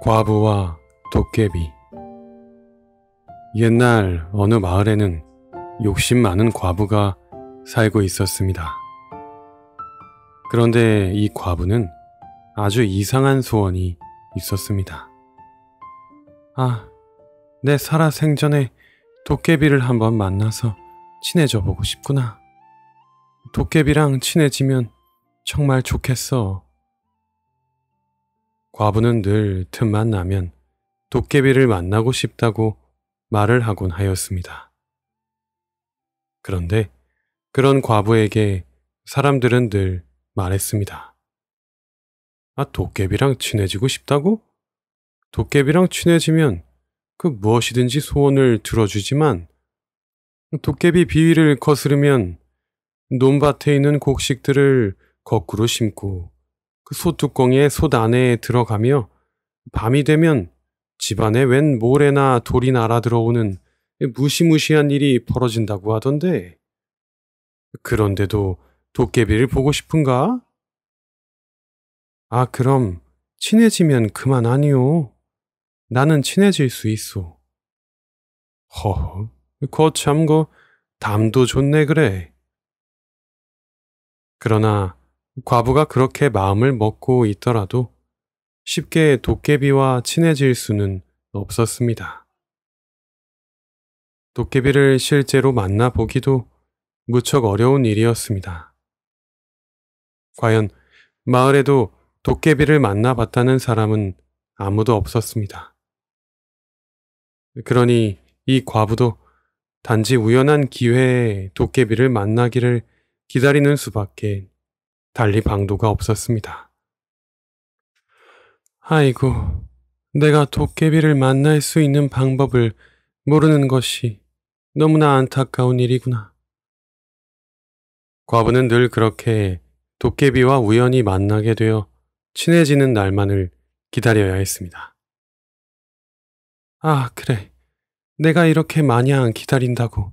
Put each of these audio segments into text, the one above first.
과부와 도깨비 옛날 어느 마을에는 욕심 많은 과부가 살고 있었습니다. 그런데 이 과부는 아주 이상한 소원이 있었습니다. 아, 내 살아생전에 도깨비를 한번 만나서 친해져 보고 싶구나. 도깨비랑 친해지면 정말 좋겠어. 과부는 늘 틈만 나면 도깨비를 만나고 싶다고 말을 하곤 하였습니다. 그런데 그런 과부에게 사람들은 늘 말했습니다. 아, 도깨비랑 친해지고 싶다고? 도깨비랑 친해지면 그 무엇이든지 소원을 들어주지만 도깨비 비위를 거스르면 논밭에 있는 곡식들을 거꾸로 심고 그소뚜껑의솥 안에 들어가며 밤이 되면 집안에 웬 모래나 돌이 날아 들어오는 무시무시한 일이 벌어진다고 하던데. 그런데도 도깨비를 보고 싶은가? 아, 그럼 친해지면 그만 아니오. 나는 친해질 수 있어. 허허, 거참 거 담도 좋네 그래. 그러나 과부가 그렇게 마음을 먹고 있더라도 쉽게 도깨비와 친해질 수는 없었습니다. 도깨비를 실제로 만나보기도 무척 어려운 일이었습니다. 과연 마을에도 도깨비를 만나봤다는 사람은 아무도 없었습니다. 그러니 이 과부도 단지 우연한 기회에 도깨비를 만나기를 기다리는 수밖에 달리 방도가 없었습니다. 아이고, 내가 도깨비를 만날 수 있는 방법을 모르는 것이 너무나 안타까운 일이구나. 과부는 늘 그렇게 도깨비와 우연히 만나게 되어 친해지는 날만을 기다려야 했습니다. 아, 그래. 내가 이렇게 마냥 기다린다고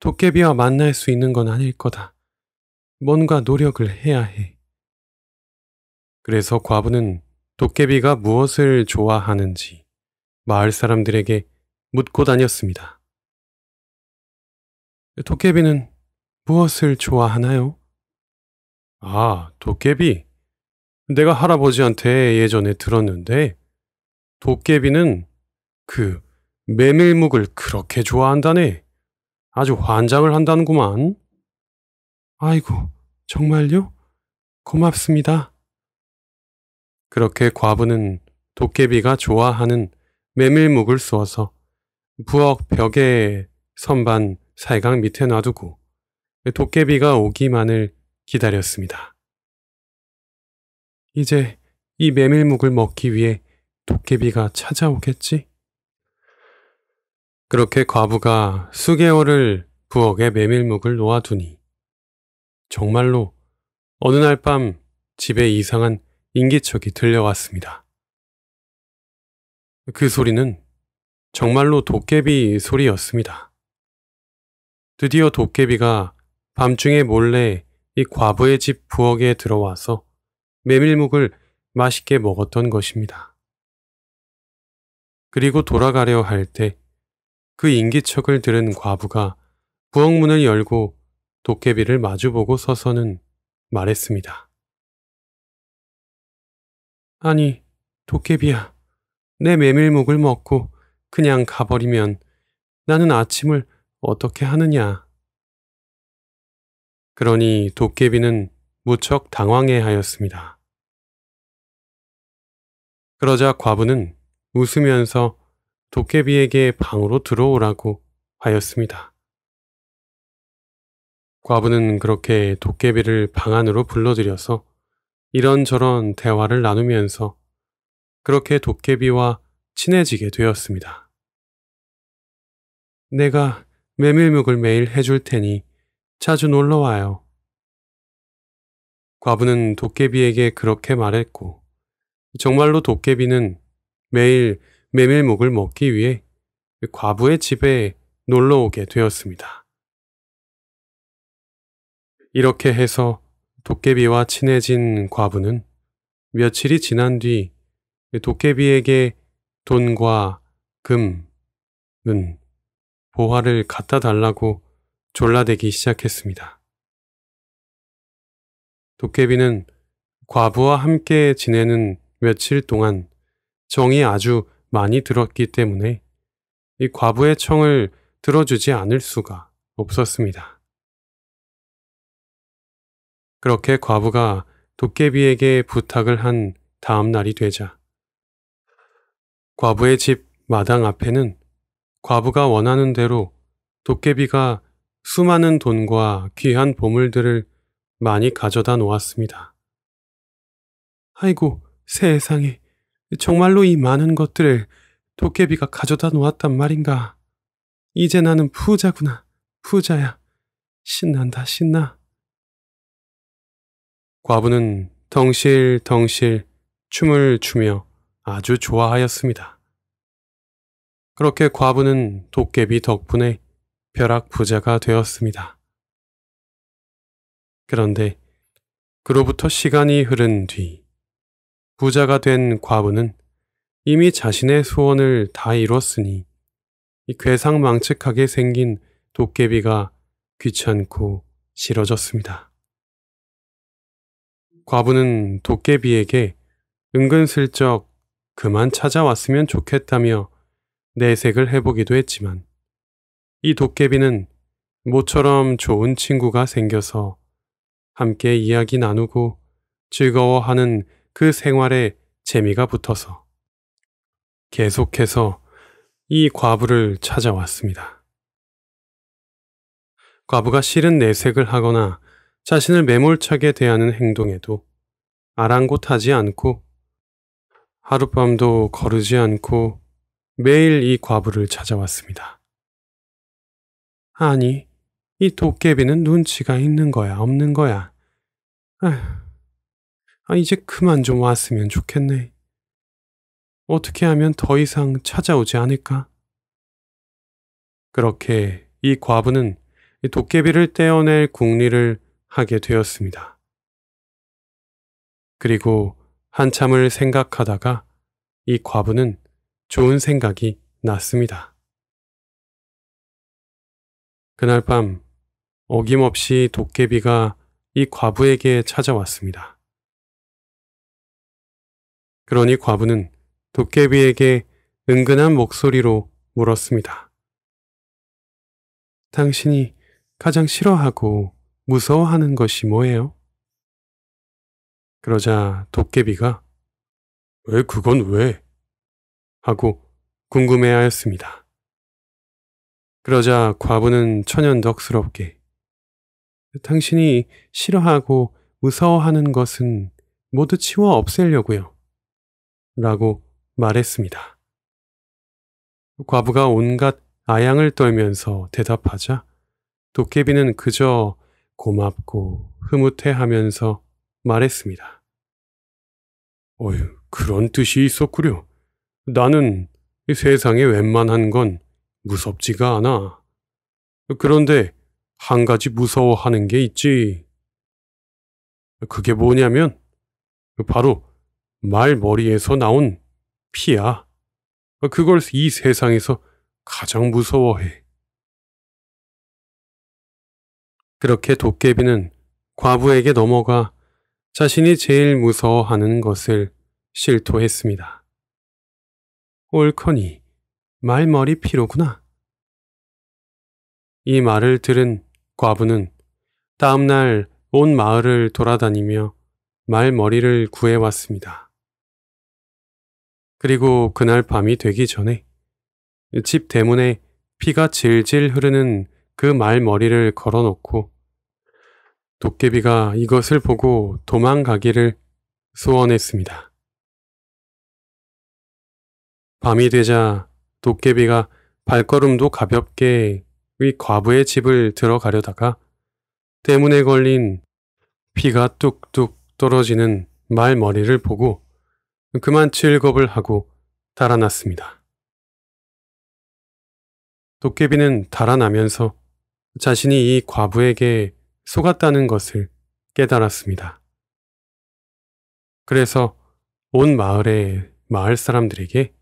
도깨비와 만날 수 있는 건 아닐 거다. 뭔가 노력을 해야 해. 그래서 과부는 도깨비가 무엇을 좋아하는지 마을 사람들에게 묻고 다녔습니다. 도깨비는 무엇을 좋아하나요? 아, 도깨비. 내가 할아버지한테 예전에 들었는데, 도깨비는 그 메밀묵을 그렇게 좋아한다네. 아주 환장을 한다는구만. 아이고, 정말요? 고맙습니다. 그렇게 과부는 도깨비가 좋아하는 메밀묵을 쏘아서 부엌 벽에 선반 살강 밑에 놔두고 도깨비가 오기만을 기다렸습니다. 이제 이 메밀묵을 먹기 위해 도깨비가 찾아오겠지? 그렇게 과부가 수개월을 부엌에 메밀묵을 놓아두니 정말로 어느 날 밤 집에 이상한 인기척이 들려왔습니다. 그 소리는 정말로 도깨비 소리였습니다. 드디어 도깨비가 밤중에 몰래 이 과부의 집 부엌에 들어와서 메밀묵을 맛있게 먹었던 것입니다. 그리고 돌아가려 할 때 그 인기척을 들은 과부가 부엌문을 열고 도깨비를 마주보고 서서는 말했습니다. 아니, 도깨비야. 내 메밀묵을 먹고 그냥 가버리면 나는 아침을 어떻게 하느냐. 그러니 도깨비는 무척 당황해 하였습니다. 그러자 과부는 웃으면서 도깨비에게 방으로 들어오라고 하였습니다. 과부는 그렇게 도깨비를 방 안으로 불러들여서 이런저런 대화를 나누면서 그렇게 도깨비와 친해지게 되었습니다. 내가 메밀묵을 매일 해줄 테니 자주 놀러 와요. 과부는 도깨비에게 그렇게 말했고, 정말로 도깨비는 매일 메밀묵을 먹기 위해 과부의 집에 놀러 오게 되었습니다. 이렇게 해서 도깨비와 친해진 과부는 며칠이 지난 뒤 도깨비에게 돈과 금, 은, 보화를 갖다 달라고 졸라대기 시작했습니다. 도깨비는 과부와 함께 지내는 며칠 동안 정이 아주 많이 들었기 때문에 이 과부의 청을 들어주지 않을 수가 없었습니다. 그렇게 과부가 도깨비에게 부탁을 한 다음 날이 되자 과부의 집 마당 앞에는 과부가 원하는 대로 도깨비가 수많은 돈과 귀한 보물들을 많이 가져다 놓았습니다. 아이고, 세상에. 정말로 이 많은 것들을 도깨비가 가져다 놓았단 말인가. 이제 나는 부자구나, 부자야. 신난다, 신나. 과부는 덩실덩실 춤을 추며 아주 좋아하였습니다. 그렇게 과부는 도깨비 덕분에 벼락 부자가 되었습니다. 그런데 그로부터 시간이 흐른 뒤 부자가 된 과부는 이미 자신의 소원을 다 이뤘으니 괴상망측하게 생긴 도깨비가 귀찮고 싫어졌습니다. 과부는 도깨비에게 은근슬쩍 그만 찾아왔으면 좋겠다며 내색을 해보기도 했지만 이 도깨비는 모처럼 좋은 친구가 생겨서 함께 이야기 나누고 즐거워하는 그 생활에 재미가 붙어서 계속해서 이 과부를 찾아왔습니다. 과부가 싫은 내색을 하거나 자신을 매몰차게 대하는 행동에도 아랑곳하지 않고 하룻밤도 거르지 않고 매일 이 과부를 찾아왔습니다. 아니, 이 도깨비는 눈치가 있는 거야, 없는 거야. 아 이제 그만 좀 왔으면 좋겠네. 어떻게 하면 더 이상 찾아오지 않을까? 그렇게 이 과부는 이 도깨비를 떼어낼 궁리를 하게 되었습니다. 그리고 한참을 생각하다가 이 과부는 좋은 생각이 났습니다. 그날 밤 어김없이 도깨비가 이 과부에게 찾아왔습니다. 그러니 과부는 도깨비에게 은근한 목소리로 물었습니다. 당신이 가장 싫어하고 무서워하는 것이 뭐예요? 그러자 도깨비가 왜 그건 왜? 하고 궁금해하였습니다. 그러자 과부는 천연덕스럽게 당신이 싫어하고 무서워하는 것은 모두 치워 없애려고요. 라고 말했습니다. 과부가 온갖 아양을 떨면서 대답하자 도깨비는 그저 고맙고 흐뭇해 하면서 말했습니다. 어휴, 그런 뜻이 있었구려. 나는 세상에 웬만한 건 무섭지가 않아. 그런데 한 가지 무서워하는 게 있지. 그게 뭐냐면 바로 말머리에서 나온 피야. 그걸 이 세상에서 가장 무서워해. 그렇게 도깨비는 과부에게 넘어가 자신이 제일 무서워하는 것을 실토했습니다. 옳거니 말머리 피로구나. 이 말을 들은 과부는 다음날 온 마을을 돌아다니며 말머리를 구해왔습니다. 그리고 그날 밤이 되기 전에 집 대문에 피가 질질 흐르는 그 말머리를 걸어놓고 도깨비가 이것을 보고 도망가기를 소원했습니다. 밤이 되자 도깨비가 발걸음도 가볍게 위 과부의 집을 들어가려다가 때문에 걸린 피가 뚝뚝 떨어지는 말머리를 보고 그만 즐겁을 하고 달아났습니다. 도깨비는 달아나면서 자신이 이 과부에게 속았다는 것을 깨달았습니다. 그래서 온 마을의 마을 사람들에게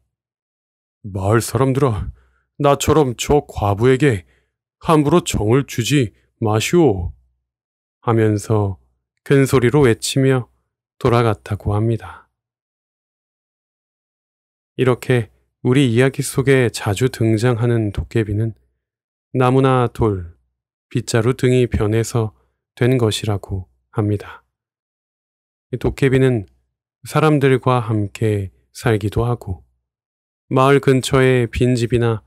마을 사람들아 나처럼 저 과부에게 함부로 정을 주지 마시오 하면서 큰 소리로 외치며 돌아갔다고 합니다. 이렇게 우리 이야기 속에 자주 등장하는 도깨비는 나무나 돌, 빗자루 등이 변해서 된 것이라고 합니다. 도깨비는 사람들과 함께 살기도 하고 마을 근처의 빈집이나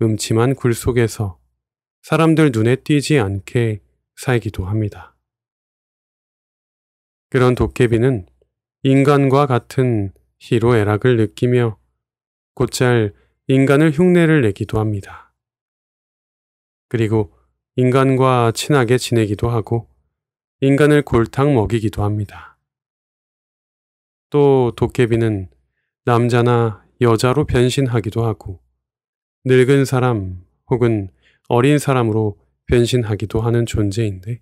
음침한 굴 속에서 사람들 눈에 띄지 않게 살기도 합니다. 그런 도깨비는 인간과 같은 희로애락을 느끼며 곧잘 인간을 흉내를 내기도 합니다. 그리고 인간과 친하게 지내기도 하고 인간을 골탕 먹이기도 합니다. 또 도깨비는 남자나 여자로 변신하기도 하고 늙은 사람 혹은 어린 사람으로 변신하기도 하는 존재인데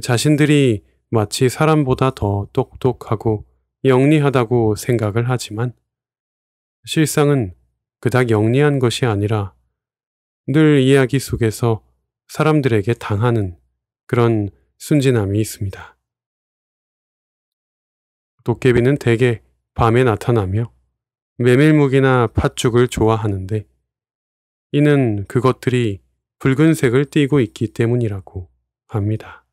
자신들이 마치 사람보다 더 똑똑하고 영리하다고 생각을 하지만 실상은 그닥 영리한 것이 아니라 늘 이야기 속에서 사람들에게 당하는 그런 순진함이 있습니다. 도깨비는 대개 밤에 나타나며 메밀묵이나 팥죽을 좋아하는데 이는 그것들이 붉은색을 띠고 있기 때문이라고 합니다.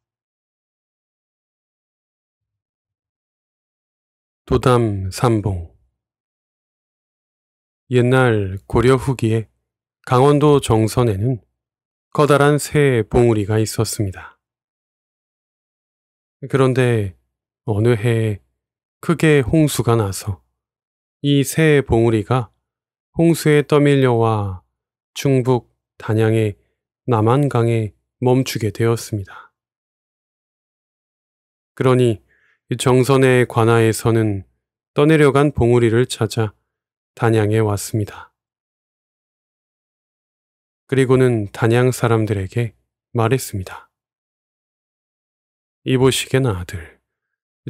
도담 삼봉 옛날 고려 후기에 강원도 정선에는 커다란 새 봉우리가 있었습니다. 그런데 어느 해에 크게 홍수가 나서 이 새 봉우리가 홍수에 떠밀려와 충북 단양의 남한강에 멈추게 되었습니다. 그러니 정선의 관하에서는 떠내려간 봉우리를 찾아 단양에 왔습니다. 그리고는 단양 사람들에게 말했습니다. 이보시게나 아들,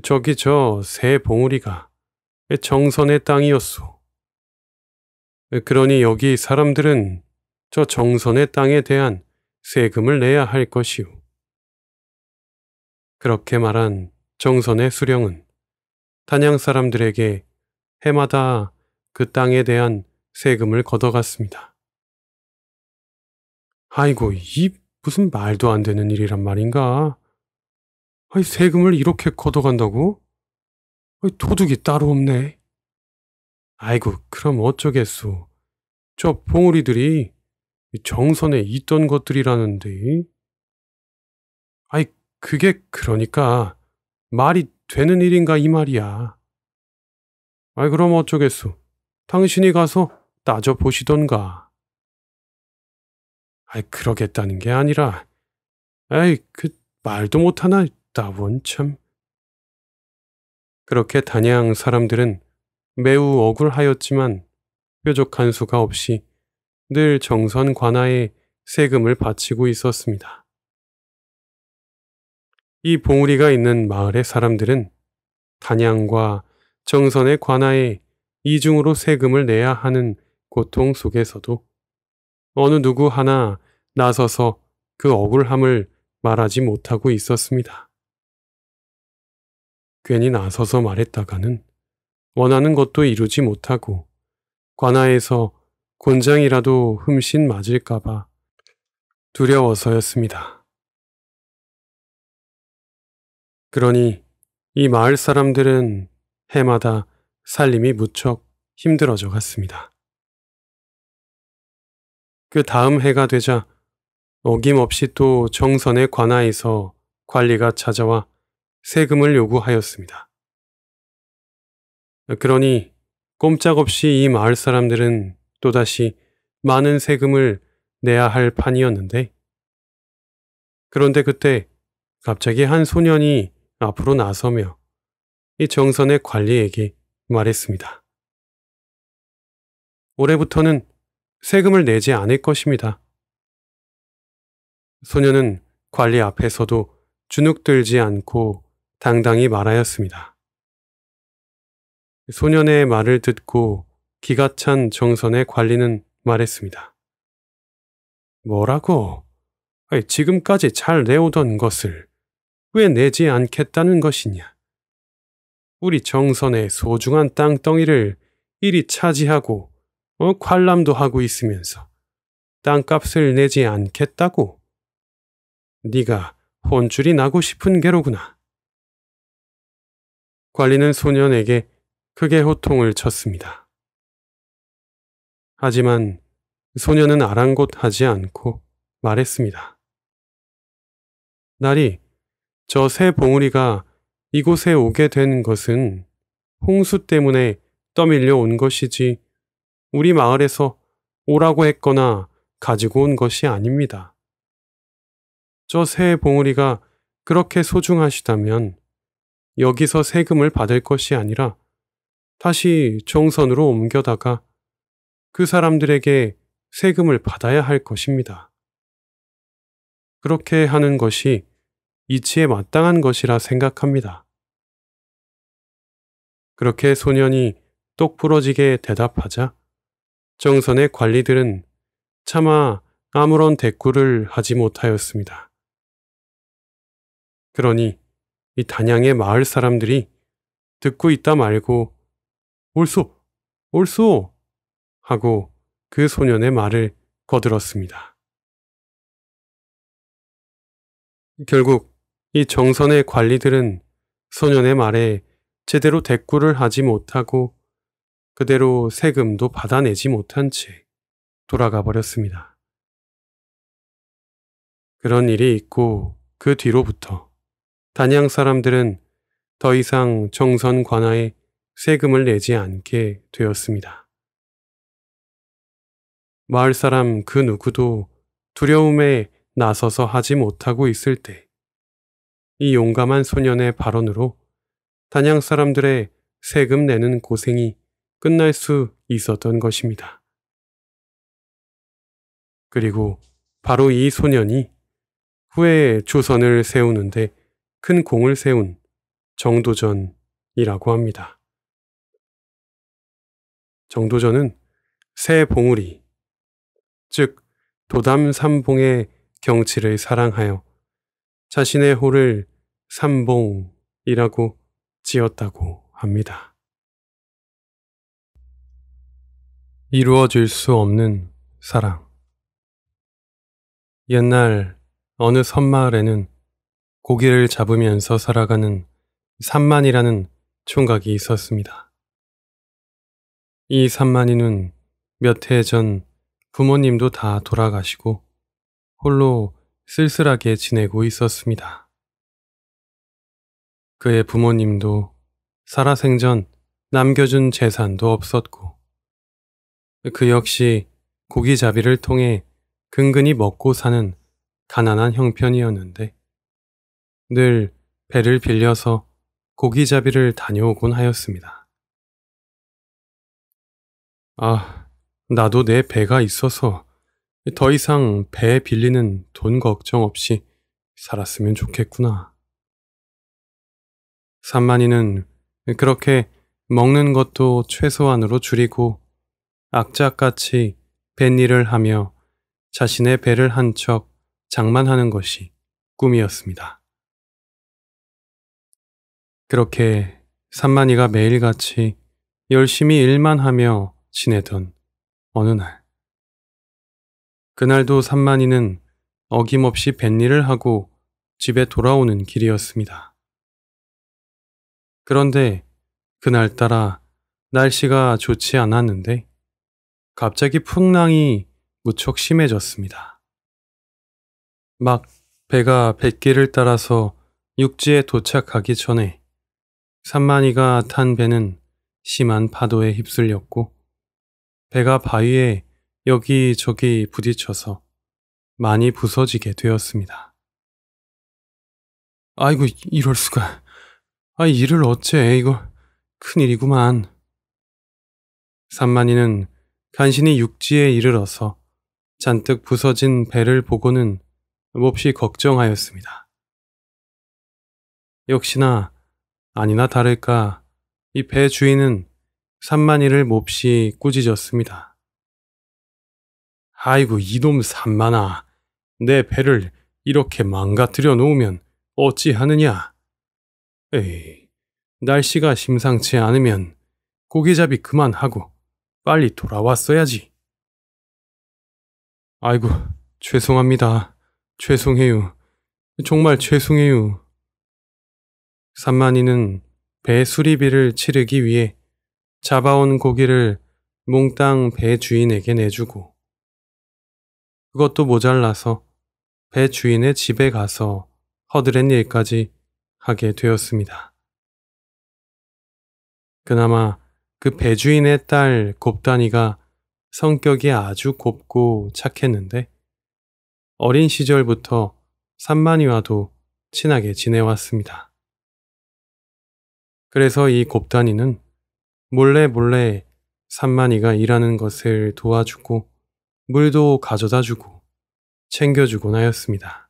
저기 저 새 봉우리가 정선의 땅이었소. 그러니 여기 사람들은 저 정선의 땅에 대한 세금을 내야 할 것이오. 그렇게 말한 정선의 수령은 단양 사람들에게 해마다 그 땅에 대한 세금을 걷어갔습니다. 아이고, 이 무슨 말도 안 되는 일이란 말인가? 아이, 세금을 이렇게 걷어간다고? 아이, 도둑이 따로 없네. 아이고, 그럼 어쩌겠소. 저 봉우리들이 정선에 있던 것들이라는데. 아이, 그게 그러니까 말이 되는 일인가 이 말이야. 아이, 그럼 어쩌겠소. 당신이 가서 따져보시던가. 아이, 그러겠다는 게 아니라, 아이, 그, 말도 못하나, 나원 참. 그렇게 단양 사람들은 매우 억울하였지만 뾰족한 수가 없이 늘 정선 관아에 세금을 바치고 있었습니다. 이 봉우리가 있는 마을의 사람들은 단양과 정선의 관아에 이중으로 세금을 내야 하는 고통 속에서도 어느 누구 하나 나서서 그 억울함을 말하지 못하고 있었습니다. 괜히 나서서 말했다가는 원하는 것도 이루지 못하고 관아에서 곤장이라도 흠씬 맞을까봐 두려워서였습니다. 그러니 이 마을 사람들은 해마다 살림이 무척 힘들어져 갔습니다. 그 다음 해가 되자 어김없이 또 정선의 관하에서 관리가 찾아와 세금을 요구하였습니다. 그러니 꼼짝없이 이 마을 사람들은 또다시 많은 세금을 내야 할 판이었는데 그런데 그때 갑자기 한 소년이 앞으로 나서며 이 정선의 관리에게 말했습니다. 올해부터는 세금을 내지 않을 것입니다. 소녀는 관리 앞에서도 주눅들지 않고 당당히 말하였습니다. 소년의 말을 듣고 기가 찬 정선의 관리는 말했습니다. 뭐라고? 지금까지 잘 내오던 것을 왜 내지 않겠다는 것이냐? 우리 정선의 소중한 땅덩이를 이리 차지하고 어, 관람도 하고 있으면서 땅값을 내지 않겠다고. 네가 혼쭐이 나고 싶은 게로구나. 관리는 소년에게 크게 호통을 쳤습니다. 하지만 소년은 아랑곳하지 않고 말했습니다. 날이 저 새 봉우리가 이곳에 오게 된 것은 홍수 때문에 떠밀려 온 것이지 우리 마을에서 오라고 했거나 가지고 온 것이 아닙니다. 저 새 봉우리가 그렇게 소중하시다면 여기서 세금을 받을 것이 아니라 다시 종선으로 옮겨다가 그 사람들에게 세금을 받아야 할 것입니다. 그렇게 하는 것이 이치에 마땅한 것이라 생각합니다. 그렇게 소년이 똑부러지게 대답하자 정선의 관리들은 차마 아무런 대꾸를 하지 못하였습니다. 그러니 이 단양의 마을 사람들이 듣고 있다 말고 옳소, 옳소 하고 그 소년의 말을 거들었습니다. 결국 이 정선의 관리들은 소년의 말에 제대로 대꾸를 하지 못하고 그대로 세금도 받아내지 못한 채 돌아가 버렸습니다. 그런 일이 있고 그 뒤로부터 단양 사람들은 더 이상 정선 관아에 세금을 내지 않게 되었습니다. 마을 사람 그 누구도 두려움에 나서서 하지 못하고 있을 때 이 용감한 소년의 발언으로 단양 사람들의 세금 내는 고생이 끝날 수 있었던 것입니다. 그리고 바로 이 소년이 후에 조선을 세우는데 큰 공을 세운 정도전이라고 합니다. 정도전은 새 봉우리, 즉 도담 삼봉의 경치를 사랑하여 자신의 호를 삼봉이라고 지었다고 합니다. 이루어질 수 없는 사랑. 옛날 어느 섬마을에는 고기를 잡으면서 살아가는 산만이라는 총각이 있었습니다. 이 산만이는 몇 해 전 부모님도 다 돌아가시고 홀로 쓸쓸하게 지내고 있었습니다. 그의 부모님도 살아생전 남겨준 재산도 없었고 그 역시 고기잡이를 통해 근근히 먹고 사는 가난한 형편이었는데 늘 배를 빌려서 고기잡이를 다녀오곤 하였습니다. 아, 나도 내 배가 있어서 더 이상 배에 빌리는 돈 걱정 없이 살았으면 좋겠구나. 산만이는 그렇게 먹는 것도 최소한으로 줄이고 악자같이 뱃일을 하며 자신의 배를 한 척 장만하는 것이 꿈이었습니다. 그렇게 산만이가 매일같이 열심히 일만 하며 지내던 어느 날. 그날도 산만이는 어김없이 뱃일을 하고 집에 돌아오는 길이었습니다. 그런데 그날따라 날씨가 좋지 않았는데 갑자기 풍랑이 무척 심해졌습니다. 막 배가 백길을 따라서 육지에 도착하기 전에 산만이가 탄 배는 심한 파도에 휩쓸렸고 배가 바위에 여기저기 부딪혀서 많이 부서지게 되었습니다. 아이고 이럴 수가. 아 일을 어째 이거 큰일이구만. 산만이는 간신히 육지에 이르러서 잔뜩 부서진 배를 보고는 몹시 걱정하였습니다. 역시나 아니나 다를까 이 배 주인은 산만이를 몹시 꾸짖었습니다. 아이고 이놈 산만아 내 배를 이렇게 망가뜨려 놓으면 어찌 하느냐? 에이 날씨가 심상치 않으면 고기잡이 그만하고 빨리 돌아왔어야지. 아이고, 죄송합니다. 죄송해요. 정말 죄송해요. 산만이는 배 수리비를 치르기 위해 잡아온 고기를 몽땅 배 주인에게 내주고 그것도 모자라서 배 주인의 집에 가서 허드렛 일까지 하게 되었습니다. 그나마 그 배주인의 딸곱다니가 성격이 아주 곱고 착했는데 어린 시절부터 산만이와도 친하게 지내왔습니다. 그래서 이곱다니는 몰래 몰래 산만이가 일하는 것을 도와주고 물도 가져다 주고 챙겨주곤 하였습니다.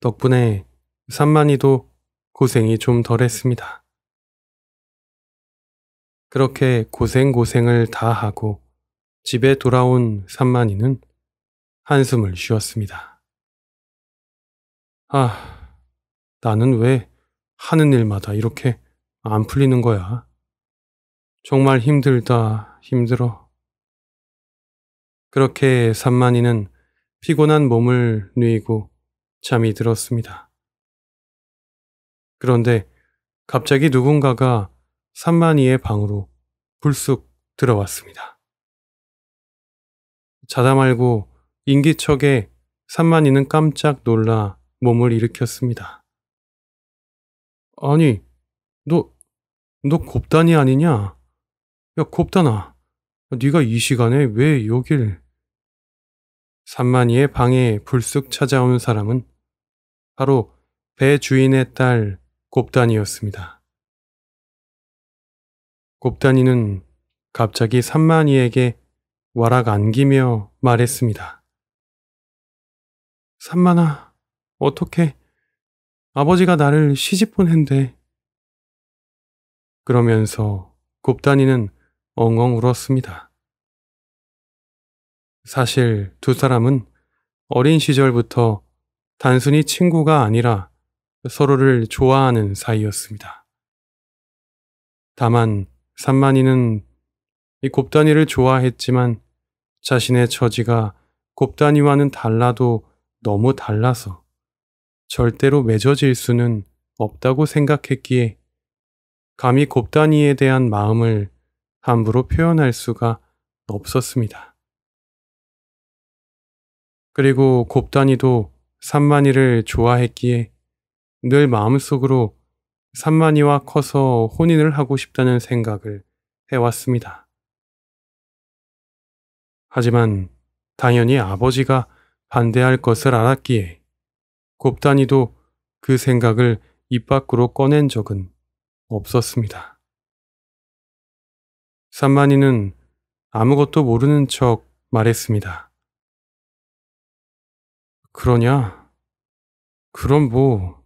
덕분에 산만이도 고생이 좀 덜했습니다. 그렇게 고생고생을 다 하고 집에 돌아온 산만이는 한숨을 쉬었습니다. 아, 나는 왜 하는 일마다 이렇게 안 풀리는 거야? 정말 힘들다, 힘들어. 그렇게 산만이는 피곤한 몸을 누이고 잠이 들었습니다. 그런데 갑자기 누군가가 산만이의 방으로 불쑥 들어왔습니다. 자다 말고 인기척에 산만이는 깜짝 놀라 몸을 일으켰습니다. 아니, 너, 너 곱단이 아니냐? 야, 곱단아, 네가 이 시간에 왜 여길... 산만이의 방에 불쑥 찾아온 사람은 바로 배 주인의 딸 곱단이었습니다. 곱다니는 갑자기 산만이에게 와락 안기며 말했습니다. 산만아, 어떻게 아버지가 나를 시집 보낸대. 그러면서 곱다니는 엉엉 울었습니다. 사실 두 사람은 어린 시절부터 단순히 친구가 아니라 서로를 좋아하는 사이였습니다. 다만 산만이는 이곱다니를 좋아했지만 자신의 처지가 곱다니와는 달라도 너무 달라서 절대로 맺어질 수는 없다고 생각했기에 감히 곱다니에 대한 마음을 함부로 표현할 수가 없었습니다. 그리고 곱단이도 산만이를 좋아했기에 늘 마음속으로 산만이와 커서 혼인을 하고 싶다는 생각을 해왔습니다. 하지만 당연히 아버지가 반대할 것을 알았기에 곱단이도 그 생각을 입 밖으로 꺼낸 적은 없었습니다. 산만이는 아무것도 모르는 척 말했습니다. 그러냐? 그럼 뭐,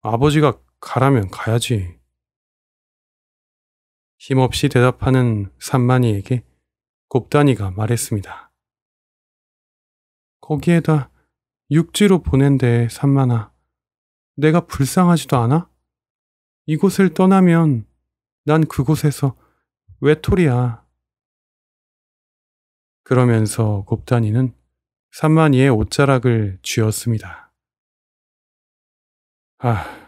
아버지가 가라면 가야지. 힘없이 대답하는 산만이에게 곱다니가 말했습니다. 거기에다 육지로 보낸대 산만아. 내가 불쌍하지도 않아? 이곳을 떠나면 난 그곳에서 외톨이야. 그러면서 곱다니는 산만이의 옷자락을 쥐었습니다. 아,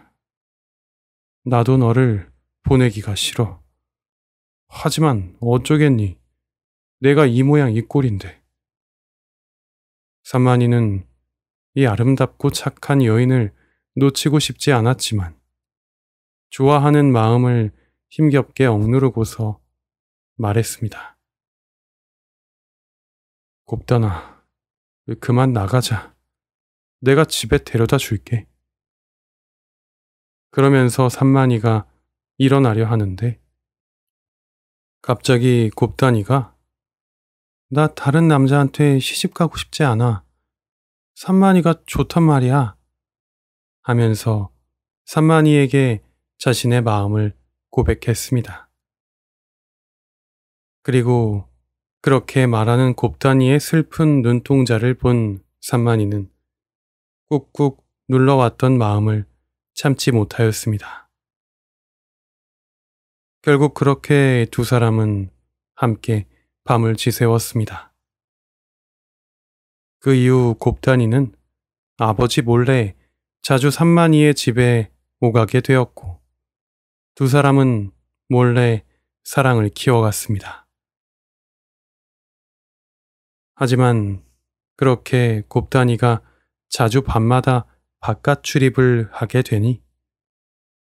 나도 너를 보내기가 싫어. 하지만 어쩌겠니? 내가 이 모양 이 꼴인데. 산만이는 이 아름답고 착한 여인을 놓치고 싶지 않았지만 좋아하는 마음을 힘겹게 억누르고서 말했습니다. 곱다나, 그만 나가자. 내가 집에 데려다 줄게. 그러면서 산만이가 일어나려 하는데 갑자기 곱다니가나 다른 남자한테 시집 가고 싶지 않아. 산만이가 좋단 말이야. 하면서 산만이에게 자신의 마음을 고백했습니다. 그리고 그렇게 말하는 곱다니의 슬픈 눈동자를 본 산만이는 꾹꾹 눌러왔던 마음을 참지 못하였습니다. 결국 그렇게 두 사람은 함께 밤을 지새웠습니다. 그 이후 곱다니는 아버지 몰래 자주 산만이의 집에 오가게 되었고 두 사람은 몰래 사랑을 키워갔습니다. 하지만 그렇게 곱다니가 자주 밤마다 바깥 출입을 하게 되니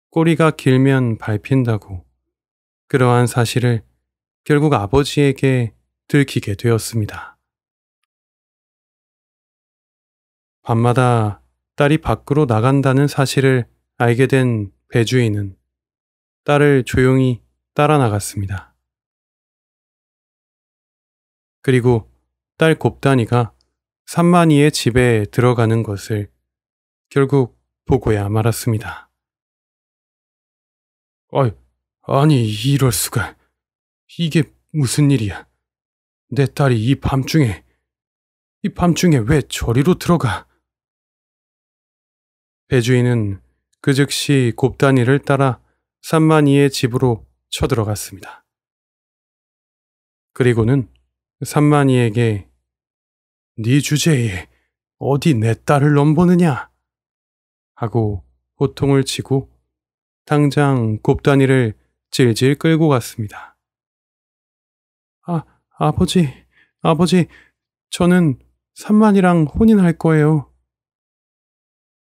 꼬리가 길면 밟힌다고 그러한 사실을 결국 아버지에게 들키게 되었습니다. 밤마다 딸이 밖으로 나간다는 사실을 알게 된 배주인은 딸을 조용히 따라 나갔습니다. 그리고 딸곱다니가 산만이의 집에 들어가는 것을 결국 보고야 말았습니다. 아이, 아니 이럴 수가. 이게 무슨 일이야. 내 딸이 이 밤중에 이 밤중에 왜 저리로 들어가? 배주인은 그 즉시 곱단이를 따라 산만이의 집으로 쳐들어갔습니다. 그리고는 산만이에게 네 주제에 어디 내 딸을 넘보느냐 하고 호통을 치고 당장 곱다니를 질질 끌고 갔습니다. 아, 아버지, 아버지, 저는 산만이랑 혼인할 거예요.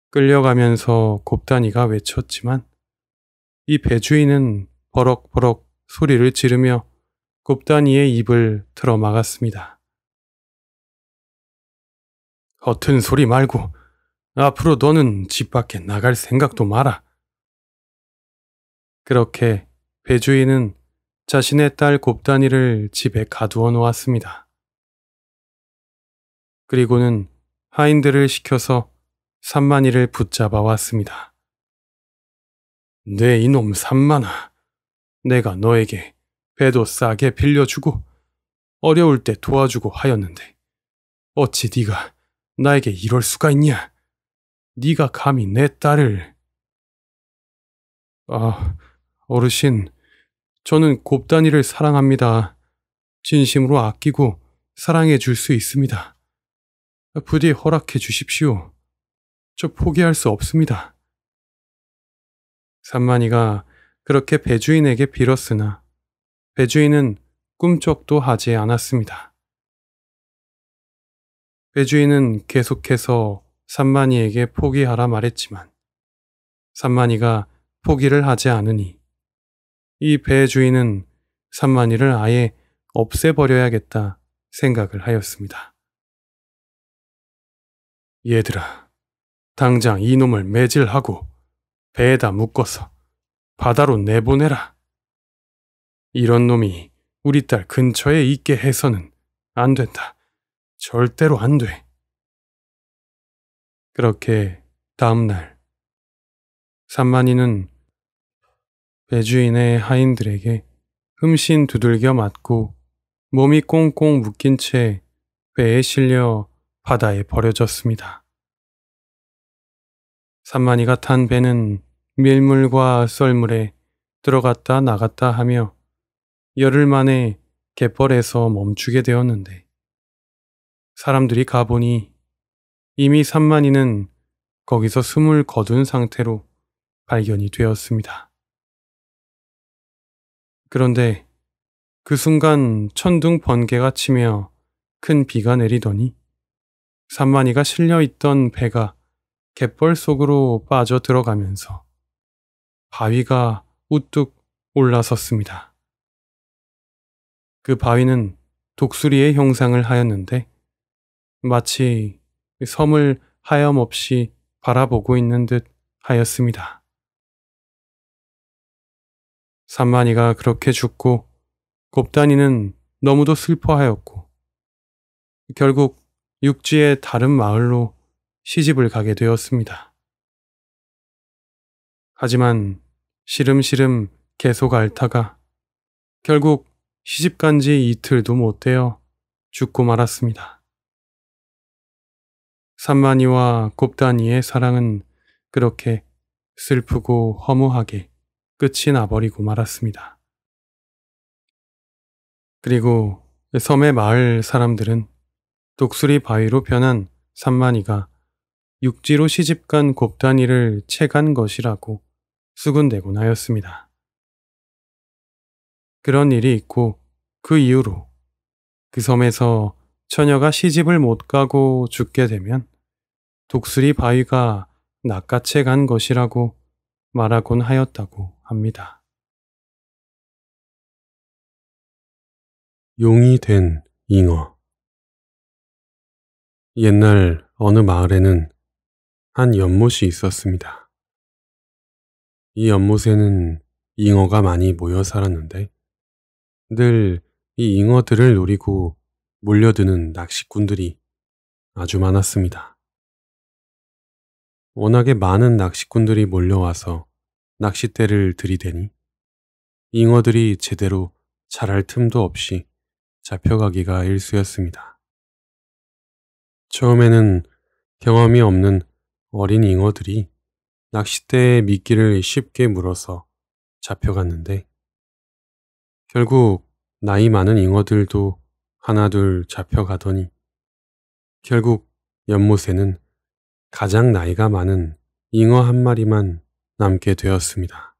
끌려가면서 곱다니가 외쳤지만 이 배주인은 버럭버럭 소리를 지르며 곱다니의 입을 틀어막았습니다. 허튼 소리 말고 앞으로 너는 집 밖에 나갈 생각도 마라. 그렇게 배주인은 자신의 딸곱다니를 집에 가두어 놓았습니다. 그리고는 하인들을 시켜서 산만이를 붙잡아 왔습니다. 네 이놈 산만아, 내가 너에게 배도 싸게 빌려주고 어려울 때 도와주고 하였는데 어찌 네가 나에게 이럴 수가 있냐? 네가 감히 내 딸을... 아, 어르신, 저는 곱단이를 사랑합니다. 진심으로 아끼고 사랑해 줄 수 있습니다. 부디 허락해 주십시오. 저 포기할 수 없습니다. 산만이가 그렇게 배주인에게 빌었으나 배주인은 꿈쩍도 하지 않았습니다. 배주인은 계속해서 산만이에게 포기하라 말했지만 산만이가 포기를 하지 않으니 이 배 주인은 산만이를 아예 없애버려야겠다 생각을 하였습니다. 얘들아, 당장 이놈을 매질하고 배에다 묶어서 바다로 내보내라. 이런 놈이 우리 딸 근처에 있게 해서는 안 된다. 절대로 안 돼. 그렇게 다음날 산만이는 배주인의 하인들에게 흠씬 두들겨 맞고 몸이 꽁꽁 묶인 채 배에 실려 바다에 버려졌습니다. 산만이가 탄 배는 밀물과 썰물에 들어갔다 나갔다 하며 열흘 만에 갯벌에서 멈추게 되었는데 사람들이 가보니 이미 산만이는 거기서 숨을 거둔 상태로 발견이 되었습니다. 그런데 그 순간 천둥 번개가 치며 큰 비가 내리더니 산만이가 실려있던 배가 갯벌 속으로 빠져 들어가면서 바위가 우뚝 올라섰습니다. 그 바위는 독수리의 형상을 하였는데 마치 그 섬을 하염없이 바라보고 있는 듯 하였습니다. 산만이가 그렇게 죽고 곱단이는 너무도 슬퍼하였고 결국 육지의 다른 마을로 시집을 가게 되었습니다. 하지만 시름시름 계속 앓다가 결국 시집 간지 이틀도 못 되어 죽고 말았습니다. 산만이와 곱다니의 사랑은 그렇게 슬프고 허무하게 끝이 나버리고 말았습니다. 그리고 섬의 마을 사람들은 독수리 바위로 변한 산만이가 육지로 시집간 곱다니를 채간 것이라고 수군대곤 하였습니다. 그런 일이 있고 그 이후로 그 섬에서 처녀가 시집을 못 가고 죽게 되면 독수리 바위가 낚아채 간 것이라고 말하곤 하였다고 합니다. 용이 된 잉어 옛날 어느 마을에는 한 연못이 있었습니다. 이 연못에는 잉어가 많이 모여 살았는데 늘 이 잉어들을 노리고 몰려드는 낚시꾼들이 아주 많았습니다. 워낙에 많은 낚시꾼들이 몰려와서 낚싯대를 들이대니 잉어들이 제대로 자랄 틈도 없이 잡혀가기가 일쑤였습니다. 처음에는 경험이 없는 어린 잉어들이 낚싯대의 미끼를 쉽게 물어서 잡혀갔는데 결국 나이 많은 잉어들도 하나둘 잡혀가더니 결국 연못에는 가장 나이가 많은 잉어 한 마리만 남게 되었습니다.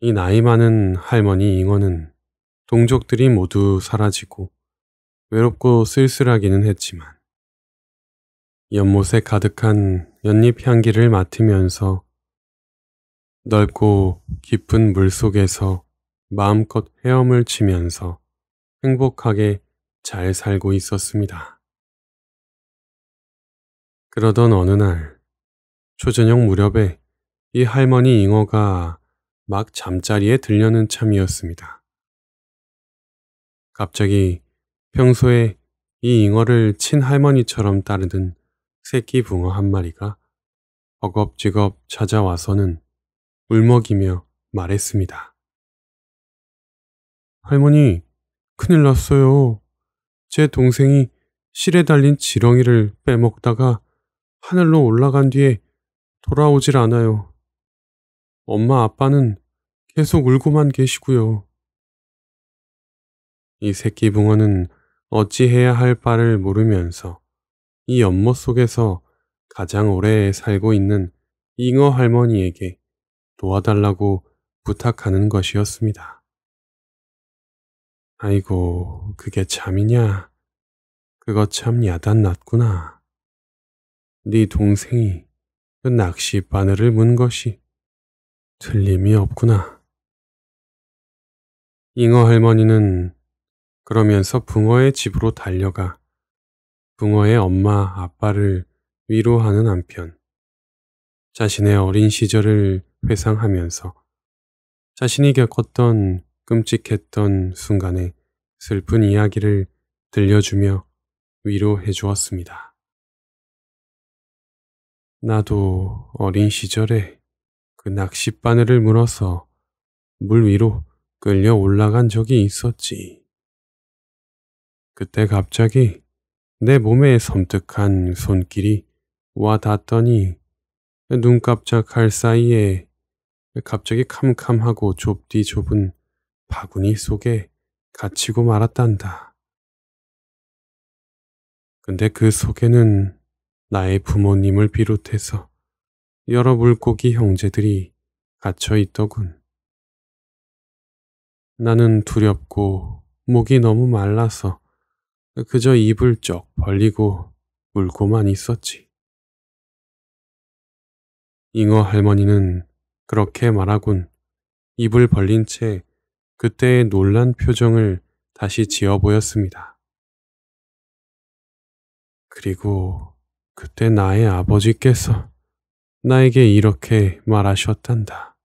이 나이 많은 할머니 잉어는 동족들이 모두 사라지고 외롭고 쓸쓸하기는 했지만 연못에 가득한 연잎 향기를 맡으면서 넓고 깊은 물 속에서 마음껏 헤엄을 치면서 행복하게 잘 살고 있었습니다. 그러던 어느 날, 초저녁 무렵에 이 할머니 잉어가 막 잠자리에 들려는 참이었습니다. 갑자기 평소에 이 잉어를 친할머니처럼 따르던 새끼 붕어 한 마리가 허겁지겁 찾아와서는 울먹이며 말했습니다. 할머니, 큰일 났어요. 제 동생이 실에 달린 지렁이를 빼먹다가 하늘로 올라간 뒤에 돌아오질 않아요. 엄마 아빠는 계속 울고만 계시고요. 이 새끼 붕어는 어찌해야 할 바를 모르면서 이 연못 속에서 가장 오래 살고 있는 잉어 할머니에게 도와달라고 부탁하는 것이었습니다. 아이고, 그게 잠이냐? 그거 참 야단났구나. 네 동생이 그 낚시 바늘을 문 것이 틀림이 없구나. 잉어 할머니는 그러면서 붕어의 집으로 달려가 붕어의 엄마 아빠를 위로하는 한편 자신의 어린 시절을 회상하면서 자신이 겪었던 끔찍했던 순간에 슬픈 이야기를 들려주며 위로해 주었습니다. 나도 어린 시절에 그 낚싯바늘을 물어서 물 위로 끌려 올라간 적이 있었지. 그때 갑자기 내 몸에 섬뜩한 손길이 와 닿더니 눈 깜짝할 사이에 갑자기 캄캄하고 좁디 좁은 바구니 속에 갇히고 말았단다. 근데 그 속에는 나의 부모님을 비롯해서 여러 물고기 형제들이 갇혀 있더군. 나는 두렵고 목이 너무 말라서 그저 입을 쩍 벌리고 울고만 있었지. 잉어 할머니는 그렇게 말하군 입을 벌린 채 그때의 놀란 표정을 다시 지어 보였습니다. 그리고 그때 나의 아버지께서 나에게 이렇게 말하셨단다.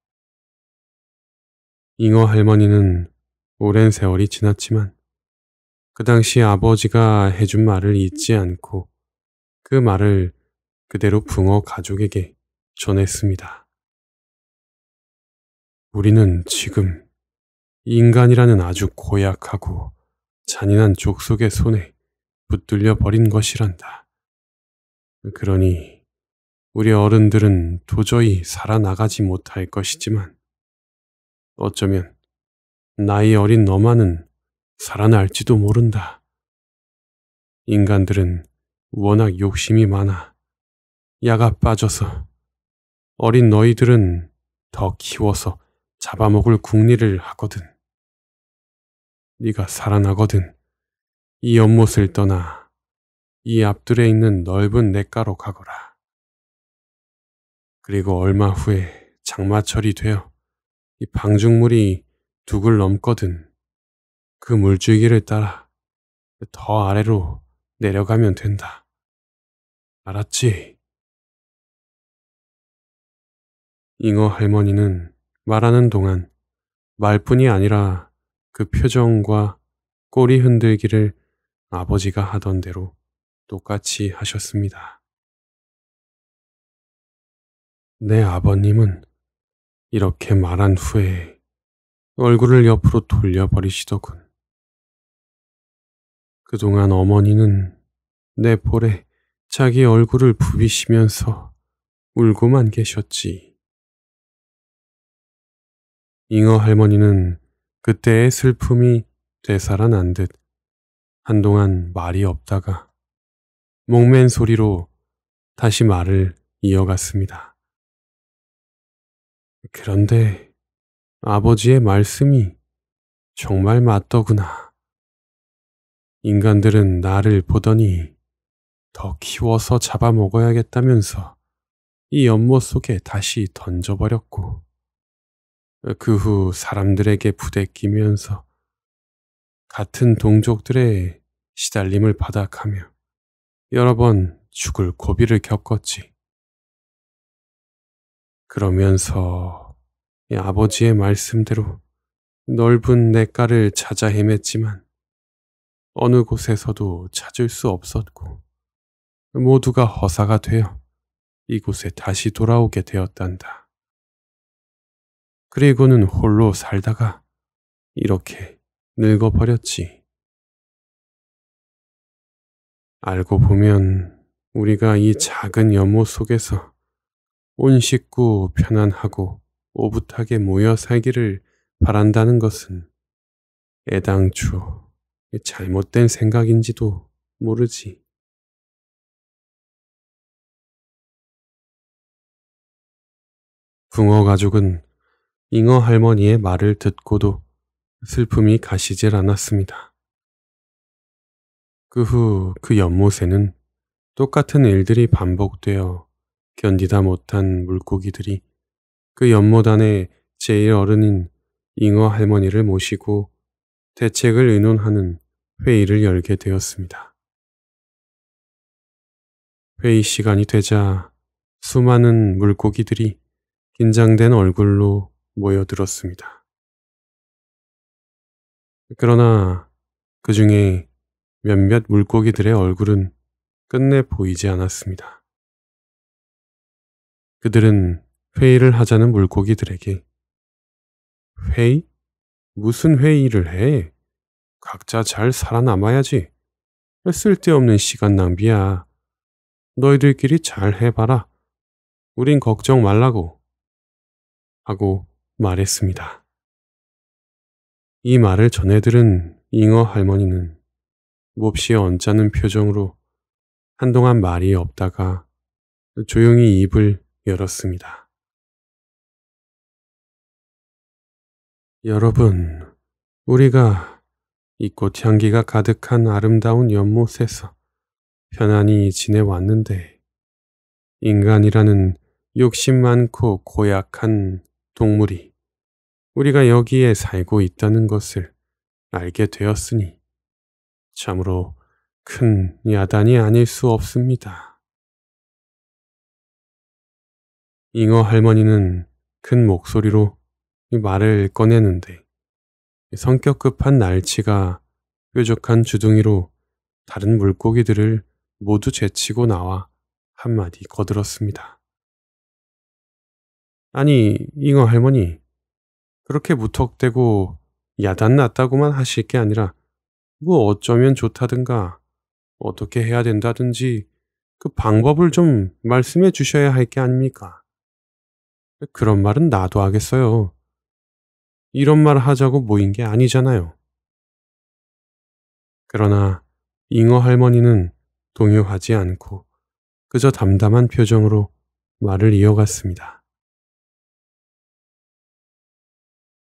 잉어 할머니는 오랜 세월이 지났지만 그 당시 아버지가 해준 말을 잊지 않고 그 말을 그대로 붕어 가족에게 전했습니다. 우리는 지금 인간이라는 아주 고약하고 잔인한 족속의 손에 붙들려 버린 것이란다. 그러니 우리 어른들은 도저히 살아나가지 못할 것이지만 어쩌면 나이 어린 너만은 살아날지도 모른다. 인간들은 워낙 욕심이 많아 야가 빠져서 어린 너희들은 더 키워서 잡아먹을 궁리를 하거든. 네가 살아나거든 이 연못을 떠나 이 앞들에 있는 넓은 냇가로 가거라. 그리고 얼마 후에 장마철이 되어 이 방죽물이 둑을 넘거든 그 물줄기를 따라 더 아래로 내려가면 된다. 알았지? 잉어 할머니는 말하는 동안 말뿐이 아니라 그 표정과 꼬리 흔들기를 아버지가 하던 대로 똑같이 하셨습니다. 내 아버님은 이렇게 말한 후에 얼굴을 옆으로 돌려버리시더군. 그동안 어머니는 내 볼에 자기 얼굴을 부비시면서 울고만 계셨지. 잉어 할머니는 그때의 슬픔이 되살아난 듯 한동안 말이 없다가 목맨 소리로 다시 말을 이어갔습니다. 그런데 아버지의 말씀이 정말 맞더구나. 인간들은 나를 보더니 더 키워서 잡아먹어야겠다면서 이 연못 속에 다시 던져버렸고 그후 사람들에게 부대끼면서 같은 동족들의 시달림을 받아가며 여러 번 죽을 고비를 겪었지. 그러면서 아버지의 말씀대로 넓은 냇가를 찾아 헤맸지만 어느 곳에서도 찾을 수 없었고 모두가 허사가 되어 이곳에 다시 돌아오게 되었단다. 그리고는 홀로 살다가 이렇게 늙어버렸지. 알고 보면 우리가 이 작은 연못 속에서 온 식구 편안하고 오붓하게 모여 살기를 바란다는 것은 애당초 잘못된 생각인지도 모르지. 붕어 가족은 잉어 할머니의 말을 듣고도 슬픔이 가시질 않았습니다. 그 후그 그 연못에는 똑같은 일들이 반복되어 견디다 못한 물고기들이 그 연못 안에 제일 어른인 잉어 할머니를 모시고 대책을 의논하는 회의를 열게 되었습니다. 회의 시간이 되자 수많은 물고기들이 긴장된 얼굴로 모여들었습니다. 그러나 그 중에 몇몇 물고기들의 얼굴은 끝내 보이지 않았습니다. 그들은 회의를 하자는 물고기들에게 회의? 무슨 회의를 해? 각자 잘 살아남아야지. 쓸데없는 시간 낭비야. 너희들끼리 잘 해봐라. 우린 걱정 말라고. 하고 말했습니다. 이 말을 전해 들은 잉어 할머니는 몹시 언짢은 표정으로 한동안 말이 없다가 조용히 입을 열었습니다. 여러분, 우리가 이꽃 향기가 가득한 아름다운 연못에서 편안히 지내왔는데, 인간이라는 욕심 많고 고약한 동물이 우리가 여기에 살고 있다는 것을 알게 되었으니 참으로 큰 야단이 아닐 수 없습니다. 잉어 할머니는 큰 목소리로 말을 꺼내는데 성격 급한 날치가 뾰족한 주둥이로 다른 물고기들을 모두 제치고 나와 한마디 거들었습니다. 아니, 잉어 할머니, 그렇게 무턱대고 야단났다고만 하실 게 아니라 뭐 어쩌면 좋다든가 어떻게 해야 된다든지 그 방법을 좀 말씀해 주셔야 할 게 아닙니까? 그런 말은 나도 하겠어요. 이런 말 하자고 모인 게 아니잖아요. 그러나 잉어 할머니는 동요하지 않고 그저 담담한 표정으로 말을 이어갔습니다.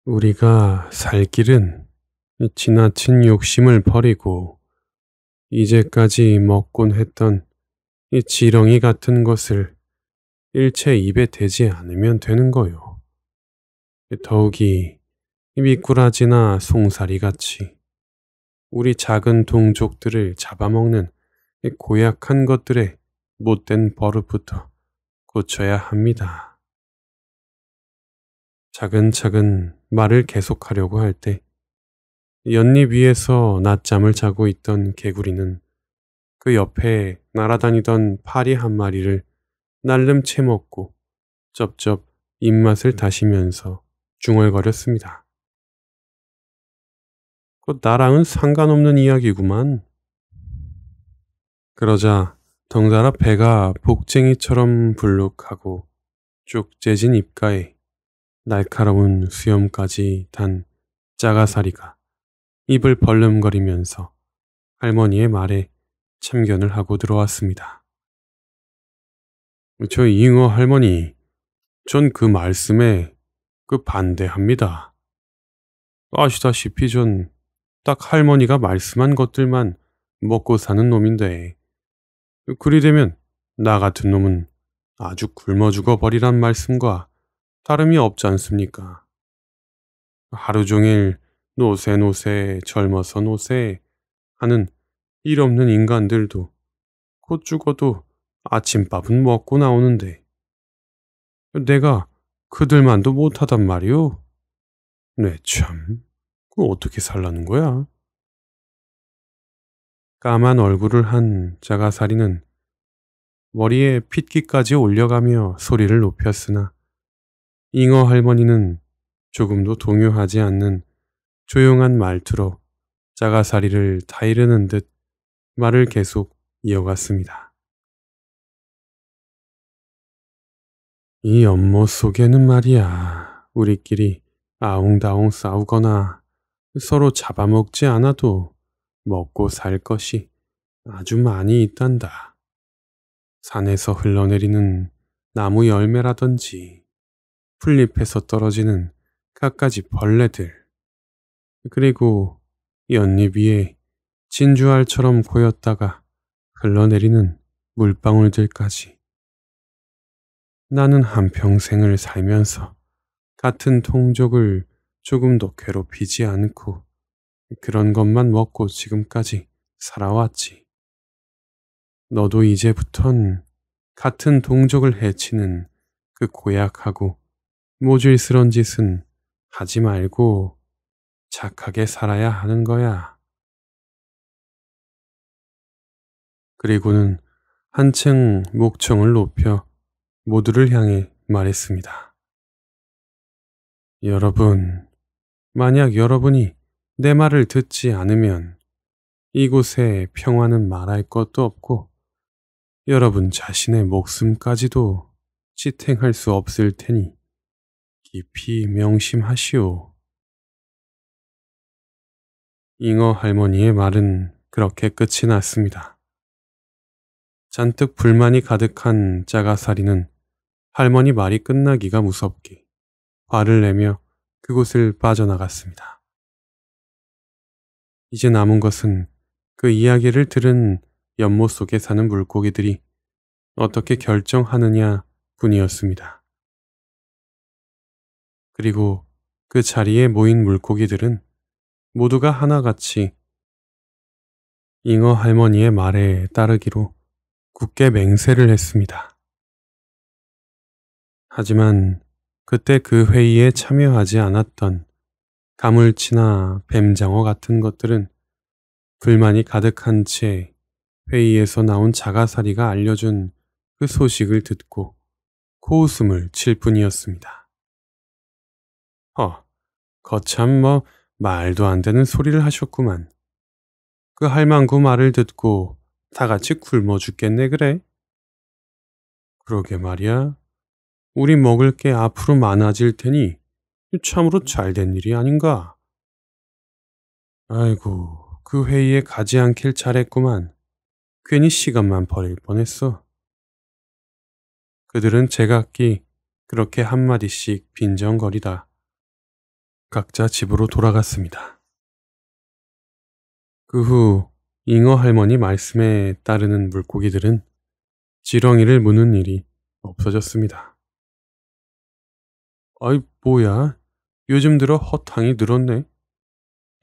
우리가 살 길은 지나친 욕심을 버리고 이제까지 먹곤 했던 이 지렁이 같은 것을 일체 입에 대지 않으면 되는 거요. 더욱이 미꾸라지나 송사리 같이 우리 작은 동족들을 잡아먹는 고약한 것들의 못된 버릇부터 고쳐야 합니다. 차근차근 말을 계속하려고 할 때 연잎 위에서 낮잠을 자고 있던 개구리는 그 옆에 날아다니던 파리 한 마리를 날름 채먹고 쩝쩝 입맛을 다시면서 중얼거렸습니다. 곧 나랑은 상관없는 이야기구만. 그러자 덩달아 배가 복쟁이처럼 불룩하고 쭉 재진 입가에 날카로운 수염까지 단 짜가사리가 입을 벌름거리면서 할머니의 말에 참견을 하고 들어왔습니다. 저 잉어 할머니, 전 그 말씀에 그 반대합니다. 아시다시피 전 딱 할머니가 말씀한 것들만 먹고 사는 놈인데, 그리 되면 나 같은 놈은 아주 굶어 죽어 버리란 말씀과 다름이 없지 않습니까? 하루 종일 노세 노세 젊어서 노세 하는 일 없는 인간들도 곧 죽어도 아침밥은 먹고 나오는데 내가 그들만도 못하단 말이오. 네 참, 그 어떻게 살라는 거야? 까만 얼굴을 한 자가사리는 머리에 핏기까지 올려가며 소리를 높였으나 잉어 할머니는 조금도 동요하지 않는 조용한 말투로 짜가사리를 타 이르는 듯 말을 계속 이어갔습니다. 이 연못 속에는 말이야 우리끼리 아웅다웅 싸우거나 서로 잡아먹지 않아도 먹고 살 것이 아주 많이 있단다. 산에서 흘러내리는 나무 열매라든지 풀잎에서 떨어지는 갖가지 벌레들, 그리고 연잎 위에 진주알처럼 고였다가 흘러내리는 물방울들까지. 나는 한평생을 살면서 같은 통족을 조금도 괴롭히지 않고 그런 것만 먹고 지금까지 살아왔지. 너도 이제부턴 같은 동족을 해치는 그 고약하고 모질스런 짓은 하지 말고 착하게 살아야 하는 거야. 그리고는 한층 목청을 높여 모두를 향해 말했습니다. 여러분, 만약 여러분이 내 말을 듣지 않으면 이곳에 평화는 말할 것도 없고 여러분 자신의 목숨까지도 지탱할 수 없을 테니 깊이 명심하시오. 잉어 할머니의 말은 그렇게 끝이 났습니다. 잔뜩 불만이 가득한 짜가사리는 할머니 말이 끝나기가 무섭게 화를 내며 그곳을 빠져나갔습니다. 이제 남은 것은 그 이야기를 들은 연못 속에 사는 물고기들이 어떻게 결정하느냐 뿐이었습니다. 그리고 그 자리에 모인 물고기들은 모두가 하나같이 잉어 할머니의 말에 따르기로 굳게 맹세를 했습니다. 하지만 그때 그 회의에 참여하지 않았던 가물치나 뱀장어 같은 것들은 불만이 가득한 채 회의에서 나온 자가사리가 알려준 그 소식을 듣고 코웃음을 칠 뿐이었습니다. 허, 어, 거참 뭐 말도 안 되는 소리를 하셨구만. 그 할망구 말을 듣고 다 같이 굶어 죽겠네 그래. 그러게 말이야. 우리 먹을 게 앞으로 많아질 테니 참으로 잘 된 일이 아닌가. 아이고, 그 회의에 가지 않길 잘했구만. 괜히 시간만 버릴 뻔했어. 그들은 제각기 그렇게 한마디씩 빈정거리다 각자 집으로 돌아갔습니다. 그 후 잉어 할머니 말씀에 따르는 물고기들은 지렁이를 무는 일이 없어졌습니다. 아이 뭐야 요즘 들어 허탕이 늘었네.